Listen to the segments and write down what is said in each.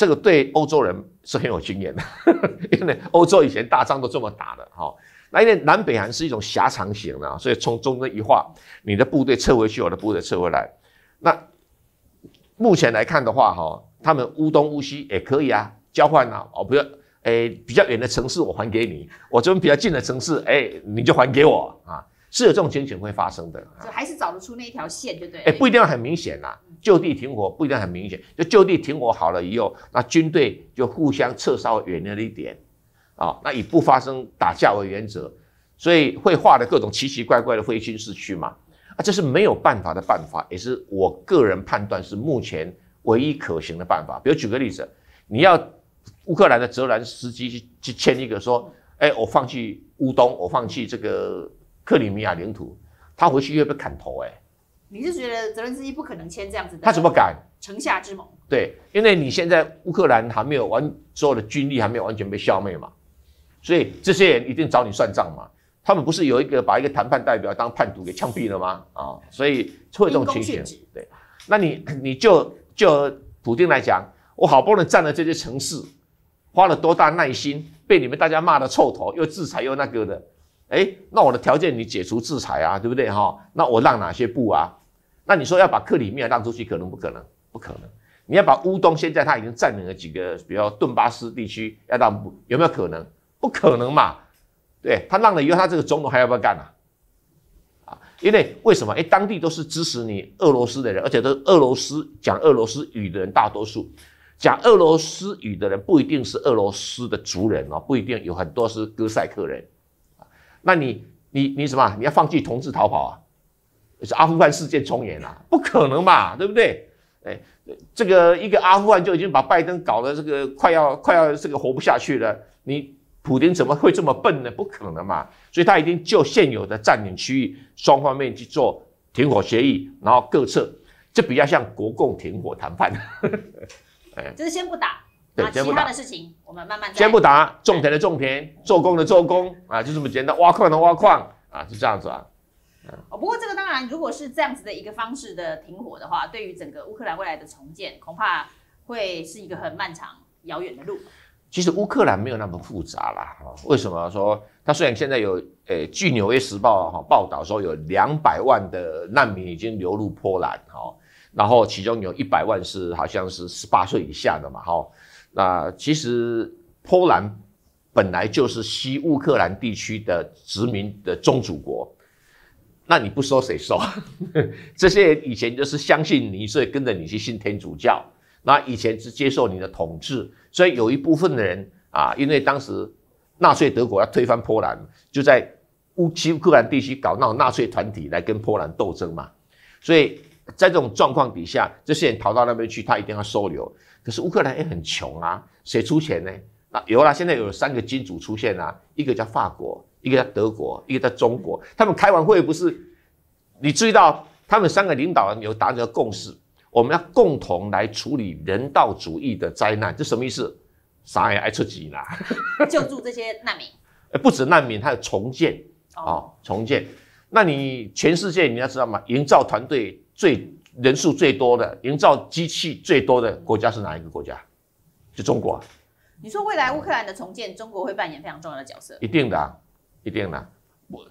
这个对欧洲人是很有经验的，因为欧洲以前大仗都这么打的哈。那因为南北韩是一种狭长型的，所以从中间一划，你的部队撤回去，我的部队撤回来。那目前来看的话，哈，他们乌东乌西也可以啊，交换啊，哦，比较哎比较远的城市我还给你，我这边比较近的城市，哎，你就还给我啊。是有这种情形会发生的，就还是找得出那一条线，对不对？哎，不一定要很明显啦，就地停火不一定很明显，就就地停火好了以后，那军队就互相撤哨远了一点，啊，那以不发生打架为原则，所以会画的各种奇奇怪怪的非军事区嘛，啊，这是没有办法的办法，也是我个人判断是目前唯一可行的办法。比如举个例子，你要乌克兰的泽兰斯基去去签一个说，哎，我放弃乌东，我放弃这个。克里米亚领土，他回去又被砍头哎！你是觉得泽任之基不可能签这样子？他怎么敢？城下之盟。对，因为你现在乌克兰还没有完，所有的军力还没有完全被消灭嘛，所以这些人一定找你算账嘛。他们不是有一个把一个谈判代表当叛徒给枪毙了吗？啊，所以会这种情形。对，那你你就就普京来讲，我好不容易占了这些城市，花了多大耐心，被你们大家骂的臭头，又制裁又那个的。哎，那我的条件你解除制裁啊，对不对哈？那我让哪些步啊？那你说要把克里米亚让出去，可能不可能？不可能。你要把乌东，现在他已经占领了几个，比如顿巴斯地区，要让步有没有可能？不可能嘛？对他让了以后，他这个总统还要不要干了？啊，因为为什么？哎，当地都是支持你俄罗斯的人，而且都是俄罗斯讲俄罗斯语的人，大多数讲俄罗斯语的人不一定是俄罗斯的族人哦，不一定有很多是哥塞克人。那你你你什么？你要放弃同志逃跑啊？是阿富汗事件重演啊？不可能嘛，对不对？哎，这个一个阿富汗就已经把拜登搞得这个快要快要这个活不下去了。你普京怎么会这么笨呢？不可能嘛！所以他已经就现有的占领区域，双方面去做停火协议，然后各撤，这比较像国共停火谈判。哎，就是先不打。其他的事情我们慢慢。先不答，种田的种田，做工的做工，啊，就这么简单。挖矿的挖矿，啊，就这样子啊。哦，不过这个当然，如果是这样子的一个方式的停火的话，对于整个乌克兰未来的重建，恐怕会是一个很漫长、遥远的路。其实乌克兰没有那么复杂啦。为什么说它虽然现在有，诶，据《纽约时报》哈报道说有两百万的难民已经流入波兰，哈，然后其中有一百万是好像是十八岁以下的嘛，哈。那其实波兰本来就是西乌克兰地区的殖民的宗主国，那你不收谁收？这些人以前就是相信你，所以跟着你去信天主教。那以前是接受你的统治，所以有一部分的人啊，因为当时纳粹德国要推翻波兰，就在乌西乌克兰地区搞那种纳粹团体来跟波兰斗争嘛。所以在这种状况底下，这些人逃到那边去，他一定要收留。可是乌克兰也很穷啊，谁出钱呢？那有啦，现在有三个金主出现啊，一个叫法国，一个叫德国，一个叫中国。他们开完会不是？你注意到他们三个领导人有达成共识，我们要共同来处理人道主义的灾难，这什么意思？啥也挨出激啦，救助这些难民，不止难民，还有重建哦，重建。那你全世界，你要知道吗？营造团队最。人数最多的，营造机器最多的国家是哪一个国家？就中国。你说未来乌克兰的重建，中国会扮演非常重要的角色。一定的，一定的。我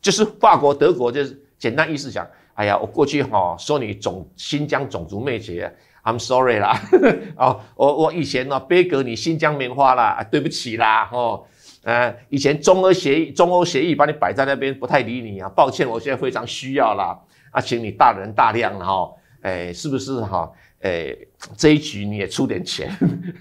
就是法国、德国，就是简单意思讲，哎呀，我过去哈说你种新疆种族灭绝，I'm sorry 啦。哦，我我以前呢背隔你新疆棉花啦，对不起啦。哦，呃，以前中欧协议、中欧协议把你摆在那边，不太理你啊，抱歉，我现在非常需要啦。啊，请你大人大量哈，哎，是不是哈？哎，这一局你也出点钱，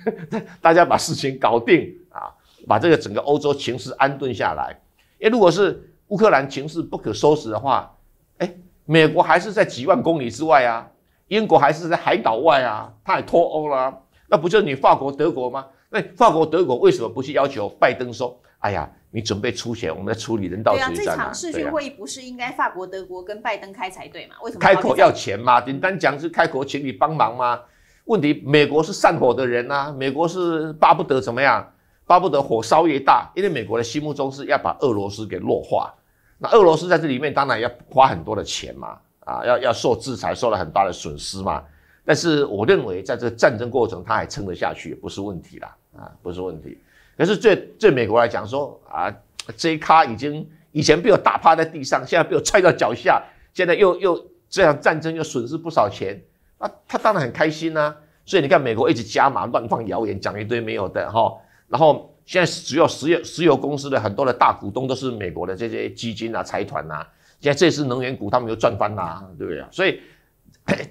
大家把事情搞定啊，把这个整个欧洲情势安顿下来。哎，如果是乌克兰情势不可收拾的话，哎，美国还是在几万公里之外啊，英国还是在海岛外啊，他也脱欧了，那不就你法国、德国吗？那法国、德国为什么不去要求拜登说？哎呀！你准备出钱，我们处理人道主义战吗？这场世军会议不是应该法国、德国跟拜登开才对嘛？为什么开口要钱嘛？简单讲是开口请你帮忙吗？问题美国是散火的人呐，美国是巴不得怎么样？巴不得火烧越大，因为美国的心目中是要把俄罗斯给弱化。那俄罗斯在这里面当然要花很多的钱嘛，啊，要要受制裁，受了很大的损失嘛。但是我认为在这个战争过程，他还撑得下去，不是问题啦，啊，不是问题。可是最最美国来讲说啊这一咖已经以前被我打趴在地上，现在被我踹到脚下，现在又又这样战争又损失不少钱，那他当然很开心呐。所以你看美国一直加码乱放谣言，讲一堆没有的哈。然后现在只有石油石油公司的很多的大股东都是美国的这些基金啊、财团啊，现在这次能源股他们又赚翻啦，对不对啊？所以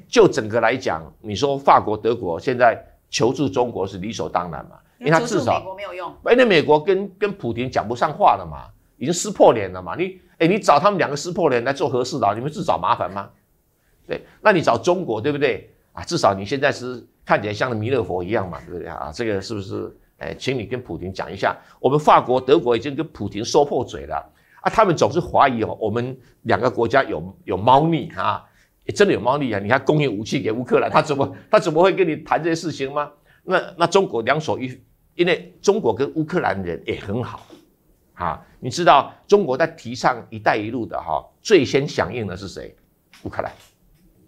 就整个来讲，你说法国、德国现在。求助中国是理所当然嘛，因为他至少美国没有用，因为美国跟跟普京讲不上话了嘛，已经撕破脸了嘛。你哎，你找他们两个撕破脸来做和事佬，你们是找麻烦吗？对，那你找中国对不对啊？至少你现在是看起来像弥勒佛一样嘛，对不对啊？这个是不是？哎，请你跟普京讲一下，我们法国、德国已经跟普京说破嘴了啊，他们总是怀疑哦，我们两个国家有有猫腻啊。也真的有猫腻啊！你还供应武器给乌克兰，他怎么他怎么会跟你谈这些事情吗？那那中国两手一，因为中国跟乌克兰人也很好，啊，你知道中国在提倡“一带一路”的哈，最先响应的是谁？乌克兰，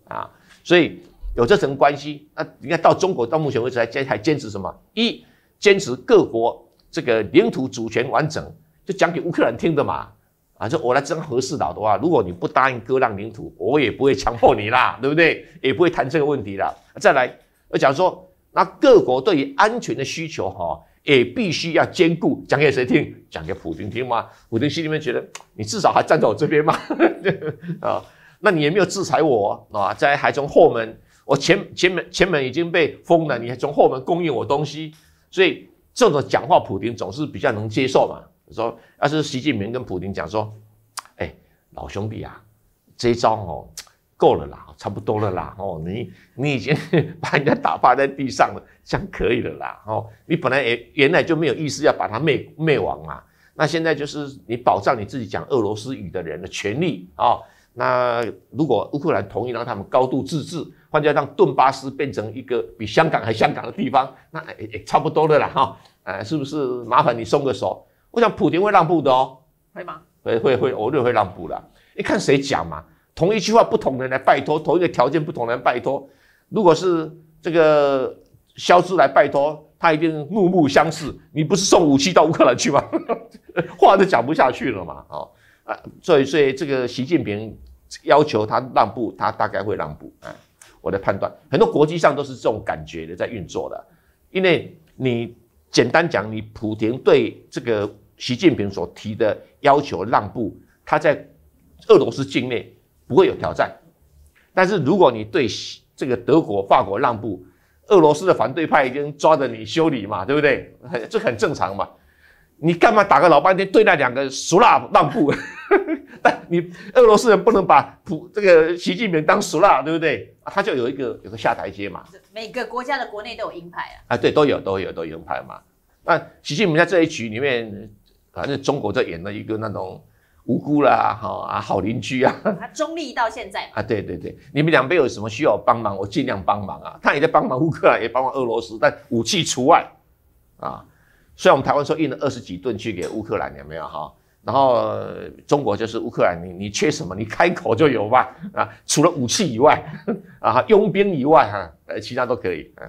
啊，所以有这层关系，那你看到中国到目前为止还还坚持什么？一坚持各国这个领土主权完整，就讲给乌克兰听的嘛。啊，就我来争和事佬的话，如果你不答应割让领土，我也不会强迫你啦，对不对？也不会谈这个问题啦。再来，我讲说，那各国对于安全的需求哈，也必须要兼顾。讲给谁听？讲给普京听吗？普京心里面觉得，你至少还站在我这边嘛？啊，那你也没有制裁我啊，在还从后门，我前前门前门已经被封了，你还从后门供应我东西，所以这种讲话，普京总是比较能接受嘛。说，要是习近平跟普京讲说，哎，老兄弟啊，这招哦，够了啦，差不多了啦，哦，你你已经 把人家打趴在地上了，这样可以了啦，哦，你本来也原来就没有意思要把他灭灭亡嘛，那现在就是你保障你自己讲俄罗斯语的人的权利啊，那如果乌克兰同意让他们高度自治，换掉让顿巴斯变成一个比香港还香港的地方，那也也差不多的啦哈，哎，是不是麻烦你松个手？我想普京会让步的哦，会吗？会会会，偶尔会让步的。你看谁讲嘛？同一句话，不同人来拜托；同一个条件，不同人拜托。如果是这个肖斯来拜托，他一定怒目相视。你不是送武器到乌克兰去吗？话都讲不下去了嘛！哦啊，所以所以这个习近平要求他让步，他大概会让步。啊、我的判断，很多国际上都是这种感觉的，在运作的。因为你简单讲，你普京对这个。习近平所提的要求让步，他在俄罗斯境内不会有挑战。但是如果你对这个德国、法国让步，俄罗斯的反对派已经抓着你修理嘛，对不对？这很正常嘛。你干嘛打个老半天对那两个熟辣让步？但你俄罗斯人不能把普这个习近平当熟辣，对不对？他就有一个有个下台阶嘛。每个国家的国内都有鹰派啊。啊，对，都有都有都有鹰派嘛。那习近平在这一局里面。反正中国在演了一个那种无辜啦，哈啊好邻居啊，他中立到现在啊，对对对，你们两边有什么需要帮忙，我尽量帮忙啊。他也在帮忙乌克兰，也帮忙俄罗斯，但武器除外啊。虽然我们台湾说运了二十几吨去给乌克兰，有没有哈？然后中国就是乌克兰，你你缺什么，你开口就有吧啊。除了武器以外啊，佣兵以外哈，呃，其他都可以啊。